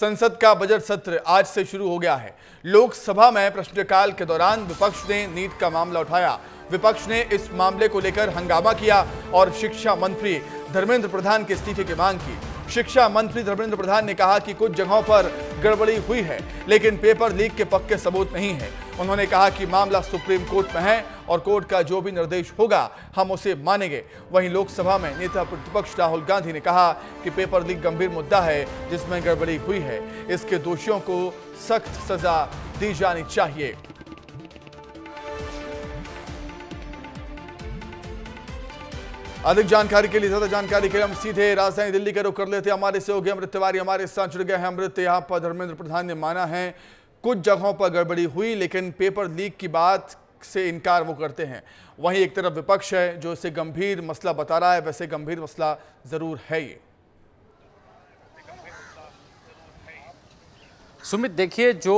संसद का बजट सत्र आज से शुरू हो गया है लोकसभा में प्रश्नकाल के दौरान विपक्ष ने नीट का मामला उठाया विपक्ष ने इस मामले को लेकर हंगामा किया और शिक्षा मंत्री धर्मेंद्र प्रधान के इस्तीफे की मांग की शिक्षा मंत्री धर्मेंद्र प्रधान ने कहा कि कुछ जगहों पर गड़बड़ी हुई है लेकिन पेपर लीक के पक्के सबूत नहीं है उन्होंने कहा कि मामला सुप्रीम कोर्ट में है और कोर्ट का जो भी निर्देश होगा हम उसे मानेंगे वहीं लोकसभा में नेता प्रतिपक्ष राहुल गांधी ने कहा कि पेपर लीक गंभीर मुद्दा है जिसमें गड़बड़ी हुई है इसके दोषियों को सख्त सजा दी जानी चाहिए अधिक जानकारी के लिए ज्यादा जानकारी के लिए हम सीधे राजधानी दिल्ली का रुख कर लेते हैं हमारे सहयोगी अमृत तिवारी हमारे साथ जुड़ गए हैं अमृत यहाँ पर धर्मेंद्र प्रधान ने माना है कुछ जगहों पर गड़बड़ी हुई लेकिन पेपर लीक की बात से इनकार वो करते हैं वहीं एक तरफ विपक्ष है जो इसे गंभीर मसला बता रहा है वैसे गंभीर मसला ज़रूर है ये सुमित देखिए जो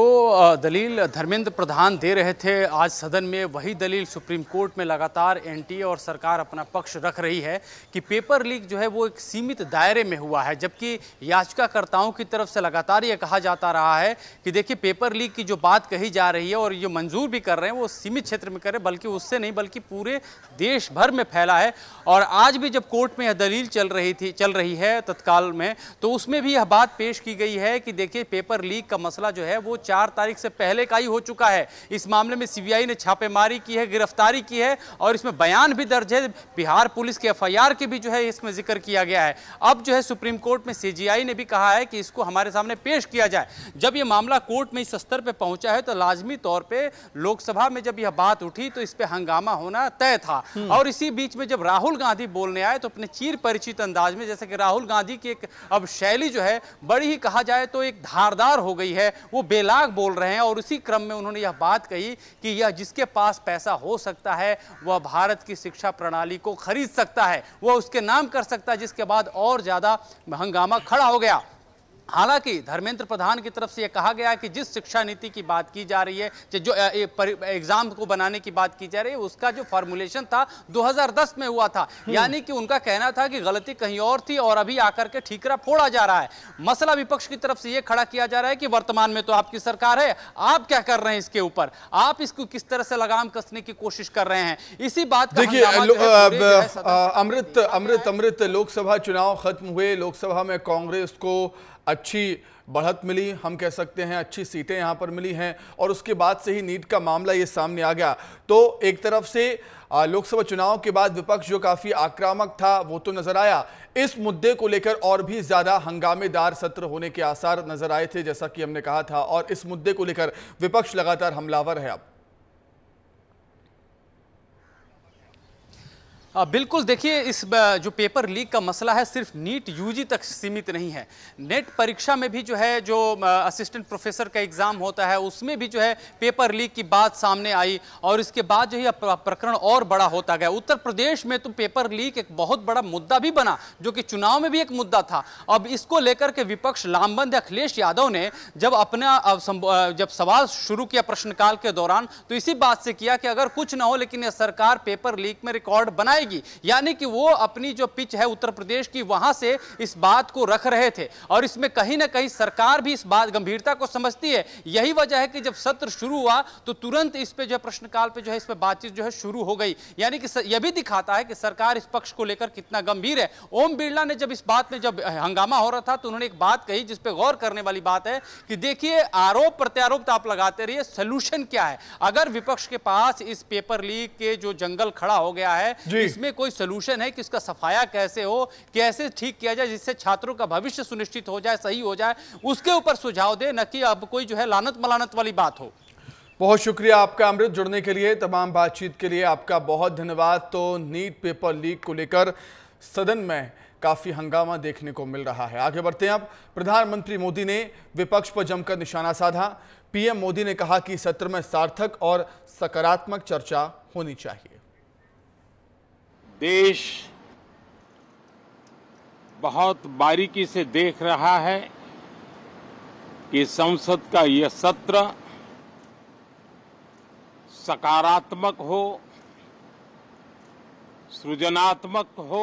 दलील धर्मेंद्र प्रधान दे रहे थे आज सदन में वही दलील सुप्रीम कोर्ट में लगातार एनटीए और सरकार अपना पक्ष रख रही है कि पेपर लीक जो है वो एक सीमित दायरे में हुआ है जबकि याचिकाकर्ताओं की तरफ से लगातार ये कहा जाता रहा है कि देखिए पेपर लीक की जो बात कही जा रही है और ये मंजूर भी कर रहे हैं वो सीमित क्षेत्र में करें बल्कि उससे नहीं बल्कि पूरे देश भर में फैला है और आज भी जब कोर्ट में यह दलील चल रही थी चल रही है तत्काल में तो उसमें भी यह बात पेश की गई है कि देखिए पेपर लीक का मसला जो है वो चार तारीख से पहले का ही हो चुका है इस मामले में सीबीआई ने छापेमारी की है गिरफ्तारी की है और इसमें बयान भी दर्ज है बिहार पुलिस के एफ के भी जो है इसमें जिक्र किया गया है अब जो है सुप्रीम कोर्ट में सी ने भी कहा है कि इसको हमारे सामने पेश किया जाए जब ये मामला कोर्ट में इस स्तर पर पहुंचा है तो लाजमी तौर पर लोकसभा में जब यह बात उठी तो इस पर हंगामा होना तय था हम्म। और इसी बीच में जब राहुल गांधी बोलने आए तो अपने चीर परिचित अंदाज में जैसे कि राहुल गांधी की एक अब शैली जो है बड़ी ही कहा जाए तो एक धारदार हो गई गई है वो बेलाग बोल रहे हैं और उसी क्रम में उन्होंने यह बात कही कि यह जिसके पास पैसा हो सकता है वह भारत की शिक्षा प्रणाली को खरीद सकता है वह उसके नाम कर सकता है जिसके बाद और ज़्यादा हंगामा खड़ा हो गया हालांकि धर्मेंद्र प्रधान की तरफ से यह कहा गया कि जिस शिक्षा नीति की बात की जा रही है जो एग्जाम को बनाने की बात की जा रही है उसका जो फॉर्मुलेशन था 2010 में हुआ था हम्म। यानी कि उनका कहना था कि गलती कहीं और थी और अभी आकर के ठीकरा फोड़ा जा रहा है मसला विपक्ष की तरफ से यह खड़ा किया जा रहा है कि वर्तमान में तो आपकी सरकार है आप क्या कर रहे हैं इसके ऊपर आप इसको किस तरह से लगाम कसने की कोशिश कर रहे हैं इसी बात अमृत अमृत अमृत लोकसभा चुनाव खत्म हुए लोकसभा में कांग्रेस को अच्छी बढ़त मिली हम कह सकते हैं अच्छी सीटें यहाँ पर मिली हैं और उसके बाद से ही नीट का मामला ये सामने आ गया तो एक तरफ से लोकसभा चुनाव के बाद विपक्ष जो काफ़ी आक्रामक था वो तो नज़र आया इस मुद्दे को लेकर और भी ज़्यादा हंगामेदार सत्र होने के आसार नज़र आए थे जैसा कि हमने कहा था और इस मुद्दे को लेकर विपक्ष लगातार हमलावर है अब आ, बिल्कुल देखिए इस जो पेपर लीक का मसला है सिर्फ नीट यूजी तक सीमित नहीं है नेट परीक्षा में भी जो है जो असिस्टेंट प्रोफेसर का एग्ज़ाम होता है उसमें भी जो है पेपर लीक की बात सामने आई और इसके बाद जो है प्रकरण और बड़ा होता गया उत्तर प्रदेश में तो पेपर लीक एक बहुत बड़ा मुद्दा भी बना जो कि चुनाव में भी एक मुद्दा था अब इसको लेकर के विपक्ष लामबंद अखिलेश यादव ने जब अपना जब सवाल शुरू किया प्रश्नकाल के दौरान तो इसी बात से किया कि अगर कुछ ना हो लेकिन सरकार पेपर लीक में रिकॉर्ड बनाए जाएगी यानी कि वो अपनी जो पिच है उत्तर प्रदेश की वहां से इस बात को रख रहे थे और इसमें कहीं ना कहीं सरकार भी इस बात गंभीरता को समझती है यही वजह है कि जब सत्र शुरू हुआ तो तुरंत इस पे जो है प्रश्नकाल पे जो है इस पर बातचीत जो है शुरू हो गई यानी कि यह भी दिखाता है कि सरकार इस पक्ष को लेकर कितना गंभीर है ओम बिरला ने जब इस बात में जब हंगामा हो रहा था तो उन्होंने एक बात कही जिसपे गौर करने वाली बात है कि देखिए आरोप प्रत्यारोप तो आप लगाते रहिए सोल्यूशन क्या है अगर विपक्ष के पास इस पेपर लीक के जो जंगल खड़ा हो गया है इसमें कोई सोल्यूशन है कि इसका सफाया कैसे हो कैसे ठीक किया जाए जिससे छात्रों का भविष्य सुनिश्चित हो जाए सही हो जाए उसके ऊपर सुझाव दे न कि अब कोई जो है लानत मलानत वाली बात हो बहुत शुक्रिया आपका अमृत जुड़ने के लिए तमाम बातचीत के लिए आपका बहुत धन्यवाद तो नीट पेपर लीक को लेकर सदन में काफ़ी हंगामा देखने को मिल रहा है आगे बढ़ते हैं अब प्रधानमंत्री मोदी ने विपक्ष पर जमकर निशाना साधा पीएम मोदी ने कहा कि सत्र में सार्थक और सकारात्मक चर्चा होनी चाहिए देश बहुत बारीकी से देख रहा है कि संसद का यह सत्र सकारात्मक हो सृजनात्मक हो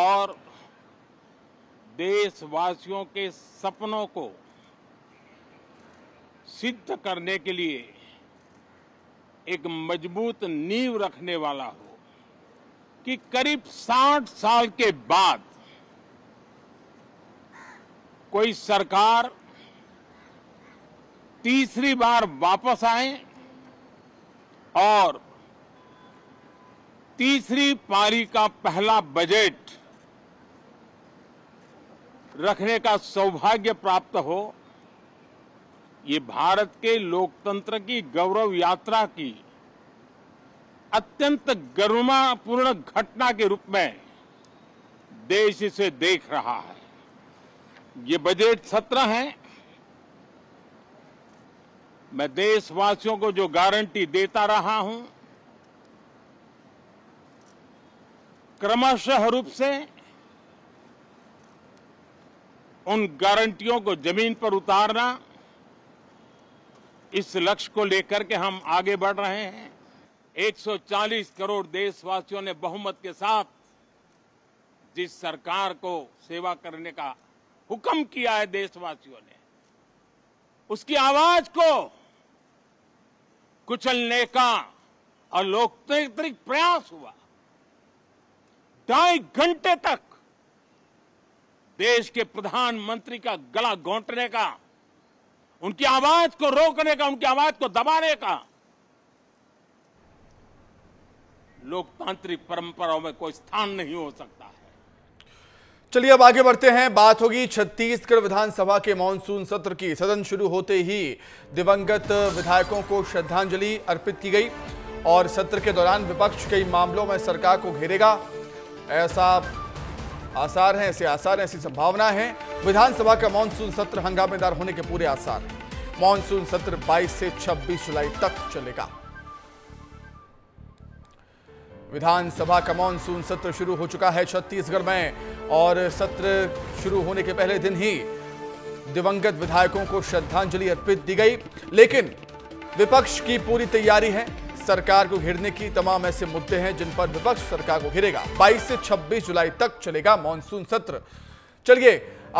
और देशवासियों के सपनों को सिद्ध करने के लिए एक मजबूत नींव रखने वाला हो कि करीब 60 साल के बाद कोई सरकार तीसरी बार वापस आए और तीसरी पारी का पहला बजट रखने का सौभाग्य प्राप्त हो ये भारत के लोकतंत्र की गौरव यात्रा की अत्यंत गरिमापूर्ण घटना के रूप में देश इसे देख रहा है ये बजट सत्र है मैं देशवासियों को जो गारंटी देता रहा हूं क्रमशः रूप से उन गारंटियों को जमीन पर उतारना इस लक्ष्य को लेकर के हम आगे बढ़ रहे हैं 140 करोड़ देशवासियों ने बहुमत के साथ जिस सरकार को सेवा करने का हुक्म किया है देशवासियों ने उसकी आवाज को कुचलने का और लोकतांत्रिक प्रयास हुआ ढाई घंटे तक देश के प्रधानमंत्री का गला घोंटने का उनकी आवाज को रोकने का उनकी आवाज को दबाने का लोकतांत्रिक परंपराओं में कोई स्थान नहीं हो सकता चलिए अब आगे बढ़ते हैं बात होगी छत्तीसगढ़ विधानसभा के मानसून सत्र की सदन शुरू होते ही दिवंगत विधायकों को श्रद्धांजलि अर्पित की गई और सत्र के दौरान विपक्ष कई मामलों में सरकार को घेरेगा ऐसा आसार हैं ऐसे आसार ऐसी संभावना है विधानसभा का मानसून सत्र हंगामेदार होने के पूरे आसार हैं मानसून सत्र 22 से 26 जुलाई तक चलेगा विधानसभा का मानसून सत्र शुरू हो चुका है छत्तीसगढ़ में और सत्र शुरू होने के पहले दिन ही दिवंगत विधायकों को श्रद्धांजलि अर्पित दी गई लेकिन विपक्ष की पूरी तैयारी है सरकार को घेरने की तमाम ऐसे मुद्दे हैं जिन पर विपक्ष सरकार को घेरेगा 22 से 26 जुलाई तक चलेगा मॉनसून सत्र चलिए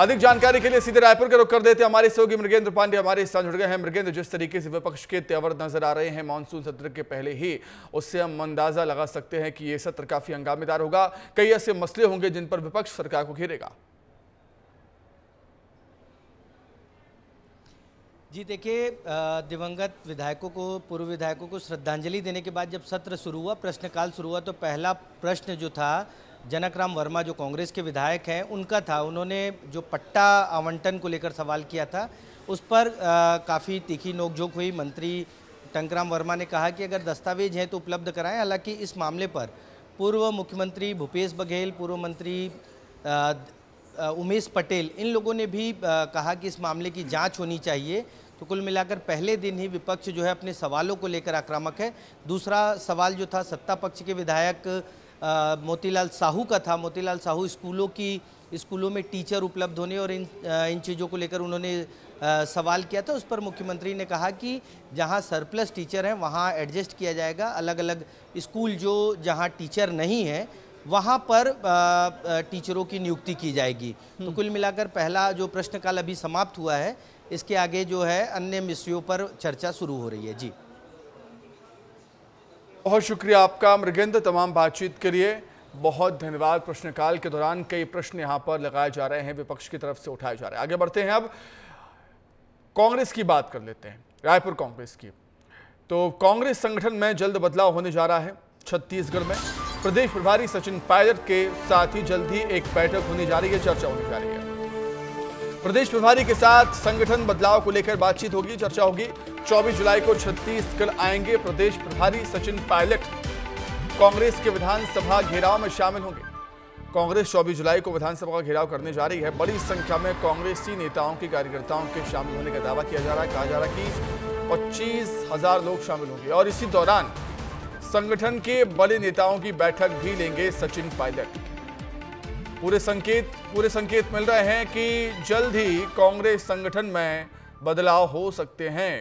अधिक जानकारी के लिए सीधे रायपुर के रुख कर देते हमारे सहयोगी मृगेंद्र पांडे हमारे साथ जुड़ गए हैं मृगेंद्र जिस तरीके से विपक्ष के तेवर नजर आ रहे हैं मानसून सत्र के पहले ही उससे हम अंदाजा लगा सकते हैं कि ये सत्र काफी हंगामेदार होगा कई ऐसे मसले होंगे जिन पर विपक्ष सरकार को घेरेगा जी देखिए दिवंगत विधायकों को पूर्व विधायकों को श्रद्धांजलि देने के बाद जब सत्र शुरू हुआ प्रश्नकाल शुरू हुआ तो पहला प्रश्न जो था जनक राम वर्मा जो कांग्रेस के विधायक हैं उनका था उन्होंने जो पट्टा आवंटन को लेकर सवाल किया था उस पर काफ़ी तीखी नोकझोंक हुई मंत्री टंकराम वर्मा ने कहा कि अगर दस्तावेज हैं तो उपलब्ध कराएं हालांकि इस मामले पर पूर्व मुख्यमंत्री भूपेश बघेल पूर्व मंत्री उमेश पटेल इन लोगों ने भी कहा कि इस मामले की जांच होनी चाहिए तो कुल मिलाकर पहले दिन ही विपक्ष जो है अपने सवालों को लेकर आक्रामक है दूसरा सवाल जो था सत्ता पक्ष के विधायक मोतीलाल साहू का था मोतीलाल साहू स्कूलों की स्कूलों में टीचर उपलब्ध होने और इन इन चीज़ों को लेकर उन्होंने आ, सवाल किया था उस पर मुख्यमंत्री ने कहा कि जहां सरप्लस टीचर हैं वहां एडजस्ट किया जाएगा अलग अलग स्कूल जो जहां टीचर नहीं है वहां पर आ, टीचरों की नियुक्ति की जाएगी तो हम्म। कुल मिलाकर पहला जो प्रश्नकाल अभी समाप्त हुआ है इसके आगे जो है अन्य विषयों पर चर्चा शुरू हो रही है जी बहुत शुक्रिया आपका मृगेंद्र तमाम बातचीत के लिए बहुत धन्यवाद प्रश्नकाल के दौरान कई प्रश्न यहाँ पर लगाए जा रहे हैं विपक्ष की तरफ से उठाए जा रहे हैं आगे बढ़ते हैं अब कांग्रेस की बात कर लेते हैं रायपुर कांग्रेस की तो कांग्रेस संगठन में जल्द बदलाव होने जा रहा है छत्तीसगढ़ में प्रदेश प्रभारी सचिन पायलट के साथ ही जल्द ही एक बैठक होने जा रही है चर्चा होने जा रही है प्रदेश प्रभारी के साथ संगठन बदलाव को लेकर बातचीत होगी चर्चा होगी 24 जुलाई को छत्तीसगढ़ आएंगे प्रदेश प्रभारी सचिन पायलट कांग्रेस के विधानसभा घेराव में शामिल होंगे कांग्रेस 24 जुलाई को विधानसभा का घेराव करने जा रही है बड़ी संख्या में कांग्रेसी नेताओं के कार्यकर्ताओं के शामिल होने का दावा किया जा रहा है कहा जा रहा है कि पच्चीस हजार लोग शामिल होंगे और इसी दौरान संगठन के बड़े नेताओं की बैठक भी लेंगे सचिन पायलट पूरे संकेत पूरे संकेत मिल रहे हैं कि जल्द ही कांग्रेस संगठन में बदलाव हो सकते हैं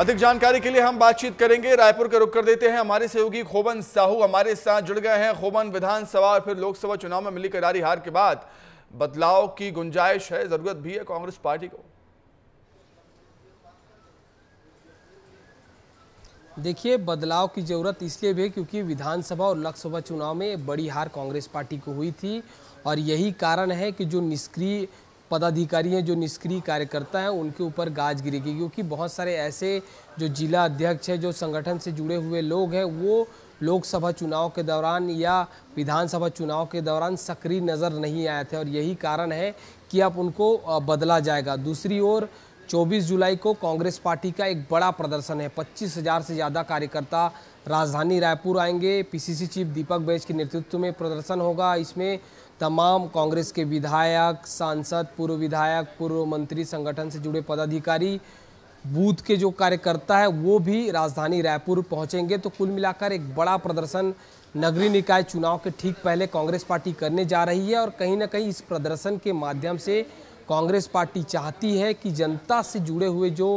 अधिक जानकारी के लिए हम बातचीत करेंगे रायपुर का रुख कर देते हैं हमारे सहयोगी खोबन साहू हमारे साथ जुड़ गए हैं खोबन विधानसभा और फिर लोकसभा चुनाव में मिली करारी हार के बाद बदलाव की गुंजाइश है जरूरत भी है कांग्रेस पार्टी को देखिए बदलाव की ज़रूरत इसलिए भी है क्योंकि विधानसभा और लोकसभा चुनाव में बड़ी हार कांग्रेस पार्टी को हुई थी और यही कारण है कि जो निष्क्रिय पदाधिकारी हैं जो निष्क्रिय कार्यकर्ता हैं उनके ऊपर गाज गिरेगी क्योंकि बहुत सारे ऐसे जो जिला अध्यक्ष है जो संगठन से जुड़े हुए लोग हैं वो लोकसभा चुनाव के दौरान या विधानसभा चुनाव के दौरान सक्रिय नज़र नहीं आए थे और यही कारण है कि अब उनको बदला जाएगा दूसरी ओर 24 जुलाई को कांग्रेस पार्टी का एक बड़ा प्रदर्शन है पच्चीस हजार से ज़्यादा कार्यकर्ता राजधानी रायपुर आएंगे पीसीसी चीफ दीपक बैज के नेतृत्व में प्रदर्शन होगा इसमें तमाम कांग्रेस के विधायक सांसद पूर्व विधायक पूर्व मंत्री संगठन से जुड़े पदाधिकारी बूथ के जो कार्यकर्ता है वो भी राजधानी रायपुर पहुँचेंगे तो कुल मिलाकर एक बड़ा प्रदर्शन नगरीय निकाय चुनाव के ठीक पहले कांग्रेस पार्टी करने जा रही है और कहीं ना कहीं इस प्रदर्शन के माध्यम से कांग्रेस पार्टी चाहती है कि जनता से जुड़े हुए जो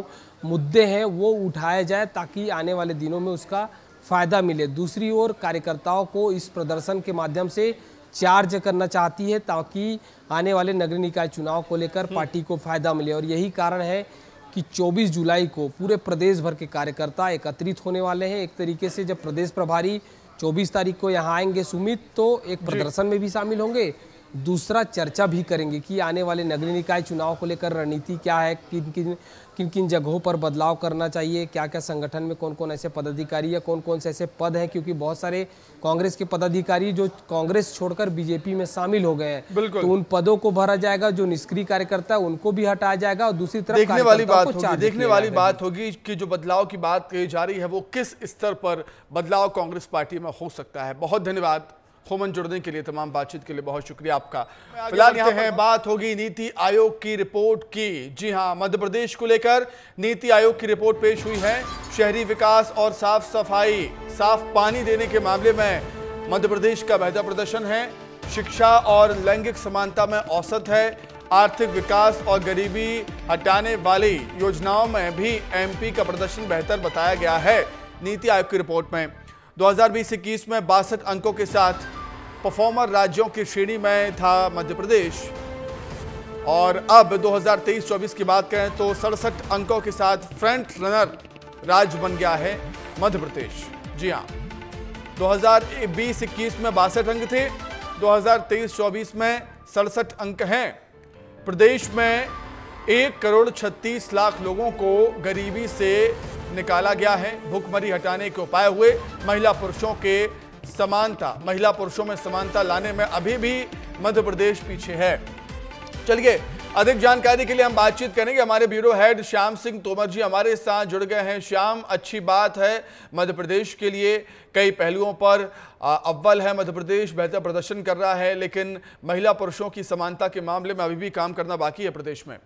मुद्दे हैं वो उठाए जाए ताकि आने वाले दिनों में उसका फ़ायदा मिले दूसरी ओर कार्यकर्ताओं को इस प्रदर्शन के माध्यम से चार्ज करना चाहती है ताकि आने वाले नगरीय निकाय चुनाव को लेकर हम्म। पार्टी को फ़ायदा मिले और यही कारण है कि 24 जुलाई को पूरे प्रदेश भर के कार्यकर्ता एकत्रित होने वाले हैं एक तरीके से जब प्रदेश प्रभारी 24 तारीख को यहाँ आएंगे सुमित तो एक प्रदर्शन में भी शामिल होंगे दूसरा चर्चा भी करेंगे कि आने वाले नगरीय निकाय चुनाव को लेकर रणनीति क्या है किन किन किन किन जगहों पर बदलाव करना चाहिए क्या क्या संगठन में कौन कौन ऐसे पदाधिकारी या कौन कौन से ऐसे पद हैं क्योंकि बहुत सारे कांग्रेस के पदाधिकारी जो कांग्रेस छोड़कर बीजेपी में शामिल हो गए हैं तो उन पदों को भरा जाएगा जो निष्क्रिय कार्यकर्ता है उनको भी हटाया जाएगा और दूसरी तरफ देखने वाली बात होगी देखने वाली बात होगी कि जो बदलाव की बात कही जा रही है वो किस स्तर पर बदलाव कांग्रेस पार्टी में हो सकता है बहुत धन्यवाद खोमन जुड़ने के लिए तमाम बातचीत के लिए बहुत शुक्रिया आपका फिलहाल यहाँ है बात होगी नीति आयोग की रिपोर्ट की जी हाँ मध्य प्रदेश को लेकर नीति आयोग की रिपोर्ट पेश हुई है शहरी विकास और साफ सफाई साफ पानी देने के मामले में मध्य प्रदेश का बेहतर प्रदर्शन है शिक्षा और लैंगिक समानता में औसत है आर्थिक विकास और गरीबी हटाने वाली योजनाओं में भी एमपी का प्रदर्शन बेहतर बताया गया है नीति आयोग की रिपोर्ट में 2020-21 में बासठ अंकों के साथ परफॉर्मर राज्यों की श्रेणी में था मध्य प्रदेश और अब 2023-24 की बात करें तो सड़सठ अंकों के साथ फ्रंट रनर राज्य बन गया है मध्य प्रदेश जी हाँ 2020-21 में बासठ अंक थे 2023-24 में सड़सठ अंक हैं प्रदेश में एक करोड़ छत्तीस लाख लोगों को गरीबी से निकाला गया है भुखमरी हटाने के उपाय हुए महिला पुरुषों के समानता महिला पुरुषों में समानता लाने में अभी भी मध्य प्रदेश पीछे है चलिए अधिक जानकारी के लिए हम बातचीत करेंगे हमारे ब्यूरो हेड श्याम सिंह तोमर जी हमारे साथ जुड़ गए हैं श्याम अच्छी बात है मध्य प्रदेश के लिए कई पहलुओं पर अव्वल है मध्य प्रदेश बेहतर प्रदर्शन कर रहा है लेकिन महिला पुरुषों की समानता के मामले में अभी भी काम करना बाकी है प्रदेश में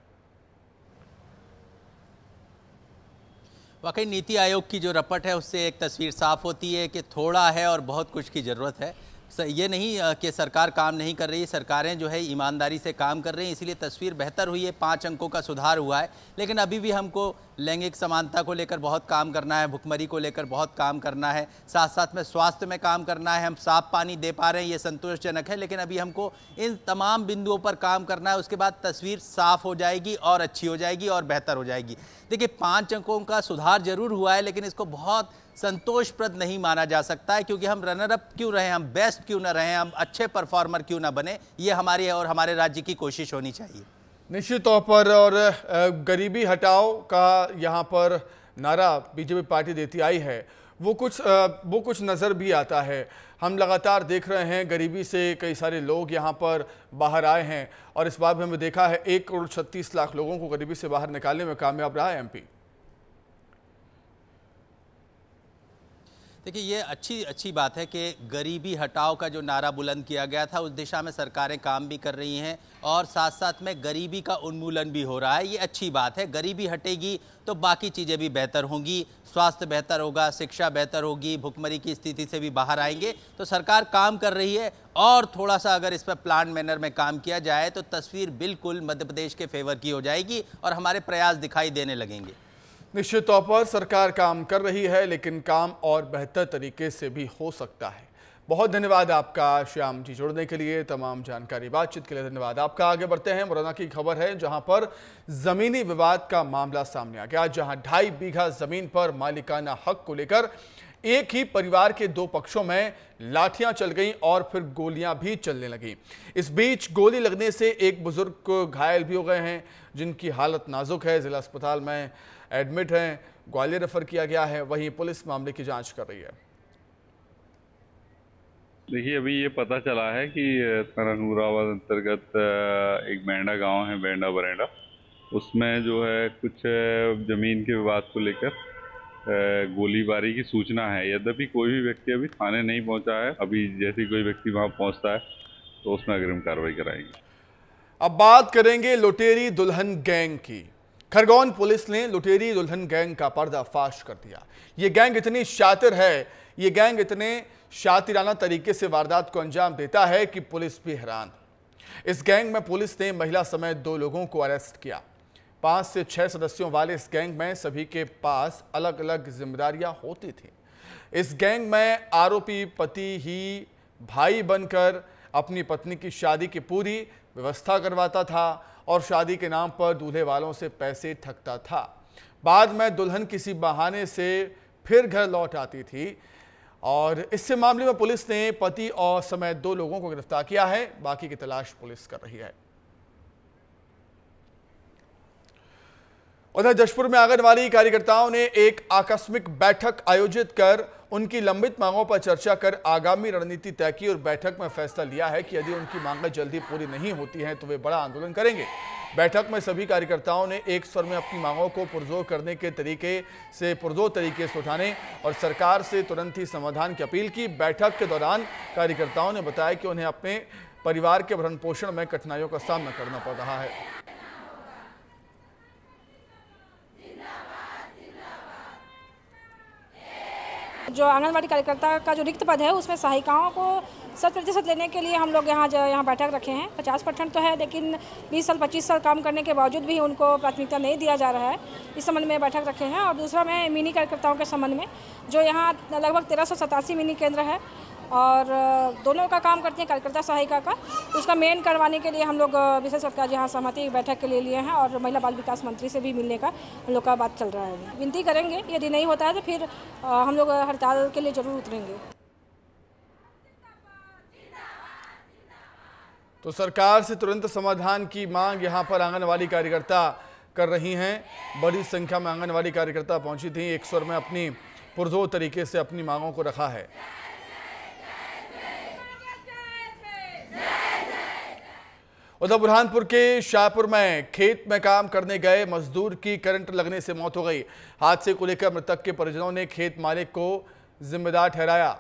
वाकई नीति आयोग की जो रपट है उससे एक तस्वीर साफ होती है कि थोड़ा है और बहुत कुछ की ज़रूरत है ये नहीं कि सरकार काम नहीं कर रही सरकारें जो है ईमानदारी से काम कर रही हैं इसीलिए तस्वीर बेहतर हुई है पाँच अंकों का सुधार हुआ है लेकिन अभी भी हमको लैंगिक समानता को लेकर बहुत काम करना है भुखमरी को लेकर बहुत काम करना है साथ साथ में स्वास्थ्य में काम करना है हम साफ पानी दे पा रहे हैं ये संतोषजनक है लेकिन अभी हमको इन तमाम बिंदुओं पर काम करना है उसके बाद तस्वीर साफ हो जाएगी और अच्छी हो जाएगी और बेहतर हो जाएगी देखिए पाँच अंकों का सुधार जरूर हुआ है लेकिन इसको बहुत संतोषप्रद नहीं माना जा सकता है क्योंकि हम रनर अप क्यों रहे हम बेस्ट क्यों ना रहे हम अच्छे परफॉर्मर क्यों ना बने ये हमारी और हमारे राज्य की कोशिश होनी चाहिए निश्चित तौर पर और गरीबी हटाओ का यहाँ पर नारा बीजेपी पार्टी देती आई है वो कुछ वो कुछ नज़र भी आता है हम लगातार देख रहे हैं गरीबी से कई सारे लोग यहाँ पर बाहर आए हैं और इस बार भी हमने देखा है एक करोड़ छत्तीस लाख लोगों को गरीबी से बाहर निकालने में कामयाब रहा है एमपी देखिए ये अच्छी अच्छी बात है कि गरीबी हटाओ का जो नारा बुलंद किया गया था उस दिशा में सरकारें काम भी कर रही हैं और साथ साथ में गरीबी का उन्मूलन भी हो रहा है ये अच्छी बात है गरीबी हटेगी तो बाकी चीज़ें भी बेहतर होंगी स्वास्थ्य बेहतर होगा शिक्षा बेहतर होगी भुखमरी की स्थिति से भी बाहर आएंगे तो सरकार काम कर रही है और थोड़ा सा अगर इस पर प्लान मैनर में काम किया जाए तो तस्वीर बिल्कुल मध्य प्रदेश के फेवर की हो जाएगी और हमारे प्रयास दिखाई देने लगेंगे निश्चित तौर पर सरकार काम कर रही है लेकिन काम और बेहतर तरीके से भी हो सकता है बहुत धन्यवाद आपका श्याम जी जुड़ने के लिए तमाम जानकारी बातचीत के लिए धन्यवाद आपका आगे बढ़ते हैं मुरैना की खबर है जहां पर जमीनी विवाद का मामला सामने आ गया जहां ढाई बीघा जमीन पर मालिकाना हक को लेकर एक ही परिवार के दो पक्षों में लाठियां चल गईं और फिर गोलियां भी चलने लगी इस बीच गोली लगने से एक बुजुर्ग घायल भी हो गए हैं जिनकी हालत नाजुक है जिला अस्पताल में एडमिट हैं ग्वालियर रेफर किया गया है वहीं पुलिस मामले की जांच कर रही है देखिए अभी ये पता चला है कि थाना नूराबाद अंतर्गत एक बैंडा गांव है बैंडा बरेंडा उसमें जो है कुछ ज़मीन के विवाद को लेकर गोलीबारी की सूचना है यद्यपि कोई भी व्यक्ति अभी थाने नहीं पहुंचा है अभी जैसे कोई व्यक्ति वहां पहुंचता है तो उसमें अग्रिम कार्रवाई कराएंगे अब बात करेंगे लुटेरी दुल्हन गैंग की खरगोन पुलिस ने लुटेरी दुल्हन गैंग का पर्दाफाश कर दिया ये गैंग इतनी शातिर है ये गैंग इतने शातिराना तरीके से वारदात को अंजाम देता है कि पुलिस भी हैरान इस गैंग में पुलिस ने महिला समेत दो लोगों को अरेस्ट किया पांच से छह सदस्यों वाले इस गैंग में सभी के पास अलग अलग जिम्मेदारियां होती थी इस गैंग में आरोपी पति ही भाई बनकर अपनी पत्नी की शादी की पूरी व्यवस्था करवाता था और शादी के नाम पर दूल्हे वालों से पैसे ठगता था बाद में दुल्हन किसी बहाने से फिर घर लौट आती थी और इससे मामले में पुलिस ने पति और समेत दो लोगों को गिरफ्तार किया है बाकी की तलाश पुलिस कर रही है उधर जशपुर में आंगनबाड़ी कार्यकर्ताओं ने एक आकस्मिक बैठक आयोजित कर उनकी लंबित मांगों पर चर्चा कर आगामी रणनीति तय की और बैठक में फैसला लिया है कि यदि उनकी मांगें जल्दी पूरी नहीं होती हैं तो वे बड़ा आंदोलन करेंगे बैठक में सभी कार्यकर्ताओं ने एक स्वर में अपनी मांगों को पुरजोर करने के तरीके से पुरजोर तरीके से उठाने और सरकार से तुरंत ही समाधान की अपील की बैठक के दौरान कार्यकर्ताओं ने बताया कि उन्हें अपने परिवार के भरण पोषण में कठिनाइयों का सामना करना पड़ रहा है जो आंगनबाड़ी कार्यकर्ता का जो रिक्त पद है उसमें सहायिकाओं को शत प्रतिशत लेने के लिए हम लोग यहाँ जो यहाँ बैठक रखे हैं पचास परसेंट तो है लेकिन बीस साल पच्चीस साल काम करने के बावजूद भी उनको प्राथमिकता नहीं दिया जा रहा है इस संबंध में बैठक रखे हैं और दूसरा मैं मिनी कार्यकर्ताओं के संबंध में जो यहाँ लगभग तेरह मिनी केंद्र है और दोनों का काम करती हैं कार्यकर्ता सहायिका का उसका मेन करवाने के लिए हम लोग विशेष सरकार आज यहाँ सहमति बैठक के लिए लिए हैं और महिला बाल विकास मंत्री से भी मिलने का हम लोग का बात चल रहा है विनती करेंगे यदि नहीं होता है तो फिर हम लोग हड़ताल के लिए जरूर उतरेंगे तो सरकार से तुरंत समाधान की मांग यहाँ पर आंगनबाड़ी कार्यकर्ता कर रही हैं बड़ी संख्या में आंगनबाड़ी कार्यकर्ता पहुंची थी एक स्वर में अपनी पुरजोर तरीके से अपनी मांगों को रखा है उधर बुरहानपुर के शाहपुर में खेत में काम करने गए मजदूर की करंट लगने से मौत हो गई हादसे को लेकर मृतक के परिजनों ने खेत मालिक को जिम्मेदार ठहराया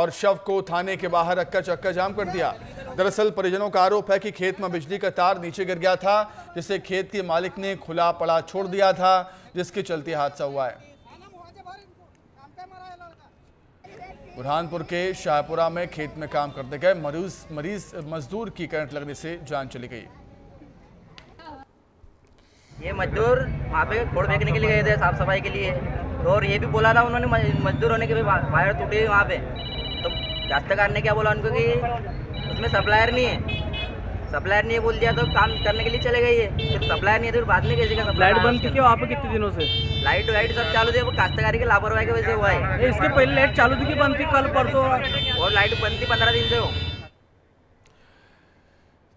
और शव को थाने के बाहर रखकर चक्का जाम कर दिया दरअसल परिजनों का आरोप है कि खेत में बिजली का तार नीचे गिर गया था जिसे खेत के मालिक ने खुला पड़ा छोड़ दिया था जिसके चलते हादसा हुआ है बुरहानपुर के शाहपुरा में खेत में काम करते गए मरीज मरीज मजदूर की करंट लगने से जान चली गई ये मजदूर वहाँ पे खोड़ फेंकने के लिए गए थे साफ सफाई के लिए तो और ये भी बोला था उन्होंने मजदूर होने के वायर टूटी हुई वहाँ पे तो दस्तकार ने क्या बोला उनको कि उसमें सप्लायर नहीं है सप्लायर ने बोल दिया तो काम करने के लिए चले गए ये सप्लायर नहीं है तो बाद में कैसे का लाइट बंद थी क्यों आप कितने दिनों से लाइट वाइट सब चालू थी वो कास्तकारी की लापरवाही की वजह से हुआ है इसके पहले लाइट चालू थी कि बंद थी कल परसों और लाइट बंद थी पंद्रह दिन से हो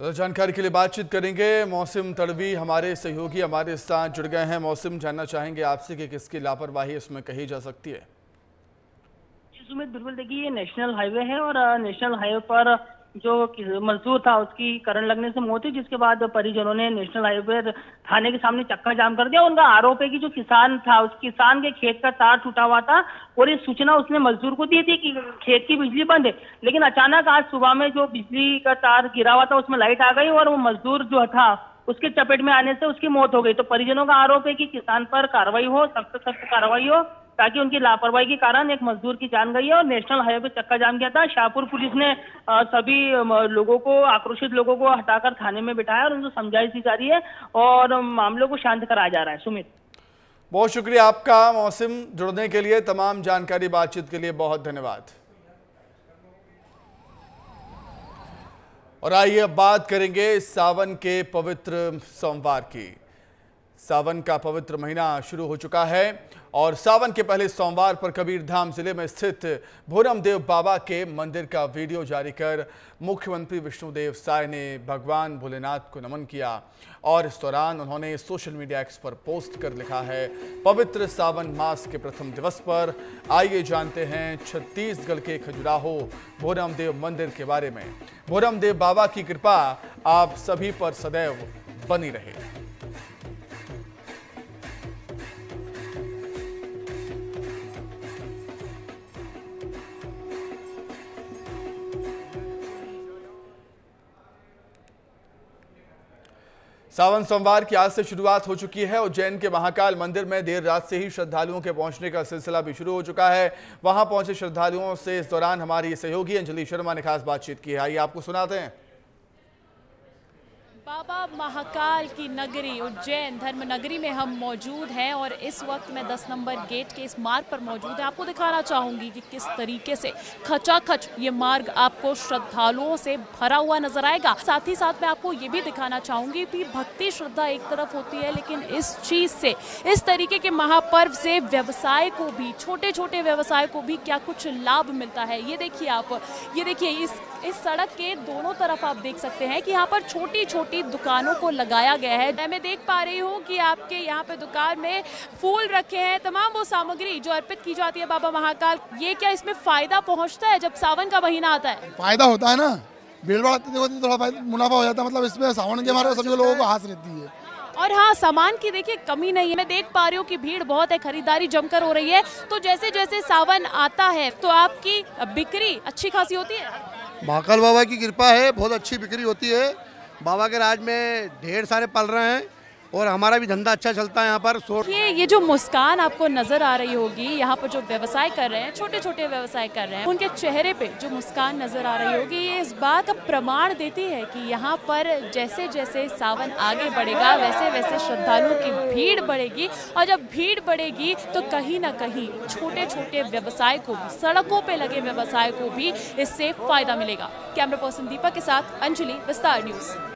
तो जानकारी के लिए बातचीत करेंगे मौसम तड़वी हमारे सहयोगी हमारे साथ जुड़ गए हैं मौसम जानना चाहेंगे आपसे कि किसकी लापरवाही इसमें कही जा सकती है सुमित बिल्कुल देखिए ये नेशनल हाईवे है और नेशनल हाईवे पर जो मजदूर था उसकी करंट लगने से मौत हुई जिसके बाद परिजनों ने नेशनल हाईवे थाने के सामने चक्का जाम कर दिया उनका आरोप है कि जो किसान था उस किसान के खेत का तार टूटा हुआ था और ये सूचना उसने मजदूर को दी थी कि खेत की बिजली बंद है लेकिन अचानक आज सुबह में जो बिजली का तार गिरा हुआ था उसमें लाइट आ गई और वो मजदूर जो था उसके चपेट में आने से उसकी मौत हो गई तो परिजनों का आरोप है कि किसान पर कार्रवाई हो सख्त सख्त कार्रवाई हो ताकि उनकी लापरवाही के कारण एक मजदूर की जान गई है और नेशनल हाईवे पे चक्का जाम किया था शाहपुर पुलिस ने सभी लोगों को आक्रोशित लोगों को हटाकर थाने में बिठाया और उनको समझाइश दी जा रही है और मामलों को शांत कराया जा रहा है सुमित बहुत शुक्रिया आपका मौसम जुड़ने के लिए तमाम जानकारी बातचीत के लिए बहुत धन्यवाद और आइए अब बात करेंगे सावन के पवित्र सोमवार की सावन का पवित्र महीना शुरू हो चुका है और सावन के पहले सोमवार पर कबीरधाम जिले में स्थित भोरम देव बाबा के मंदिर का वीडियो जारी कर मुख्यमंत्री विष्णुदेव साय ने भगवान भोलेनाथ को नमन किया और इस दौरान उन्होंने सोशल मीडिया एक्स पर पोस्ट कर लिखा है पवित्र सावन मास के प्रथम दिवस पर आइए जानते हैं छत्तीसगढ़ के खजुराहो भोरम देव मंदिर के बारे में भोरम देव बाबा की कृपा आप सभी पर सदैव बनी रहे सावन सोमवार की आज से शुरुआत हो चुकी है उज्जैन के महाकाल मंदिर में देर रात से ही श्रद्धालुओं के पहुंचने का सिलसिला भी शुरू हो चुका है वहां पहुंचे श्रद्धालुओं से इस दौरान हमारी सहयोगी अंजलि शर्मा ने खास बातचीत की है आइए आपको सुनाते हैं बाबा महाकाल की नगरी उज्जैन धर्म नगरी में हम मौजूद हैं और इस वक्त मैं 10 नंबर गेट के इस मार्ग पर मौजूद है आपको दिखाना चाहूंगी कि किस तरीके से खचाखच ये मार्ग आपको श्रद्धालुओं से भरा हुआ नजर आएगा साथ ही साथ मैं आपको ये भी दिखाना चाहूंगी कि भक्ति श्रद्धा एक तरफ होती है लेकिन इस चीज़ से इस तरीके के महापर्व से व्यवसाय को भी छोटे छोटे व्यवसाय को भी क्या कुछ लाभ मिलता है ये देखिए आप ये देखिए इस इस सड़क के दोनों तरफ आप देख सकते हैं कि यहाँ पर छोटी छोटी की दुकानों को लगाया गया है मैं देख पा रही हूँ कि आपके यहाँ पे दुकान में फूल रखे हैं तमाम वो सामग्री जो अर्पित की जाती है बाबा महाकाल ये क्या इसमें फायदा पहुँचता है जब सावन का महीना आता है फायदा होता है ना भीड़ तो थोड़ा मुनाफा हो जाता है मतलब इसमें सावन के हमारे सभी लोगों को हाथ रहती है और हाँ सामान की देखिए कमी नहीं है मैं देख पा रही हूँ कि भीड़ बहुत है खरीदारी जमकर हो रही है तो जैसे जैसे सावन आता है तो आपकी बिक्री अच्छी खासी होती है महाकाल बाबा की कृपा है बहुत अच्छी बिक्री होती है बाबा के राज में ढेर सारे पल रहे हैं और हमारा भी धंधा अच्छा चलता है यहाँ पर ये ये जो मुस्कान आपको नजर आ रही होगी यहाँ पर जो व्यवसाय कर रहे हैं छोटे छोटे व्यवसाय कर रहे हैं उनके चेहरे पे जो मुस्कान नजर आ रही होगी ये इस बात का प्रमाण देती है कि यहाँ पर जैसे जैसे सावन आगे बढ़ेगा वैसे वैसे श्रद्धालुओं की भीड़ बढ़ेगी और जब भीड़ बढ़ेगी तो कहीं ना कहीं छोटे छोटे व्यवसाय को सड़कों पर लगे व्यवसाय को भी इससे फायदा मिलेगा कैमरा पर्सन दीपक के साथ अंजलि विस्तार न्यूज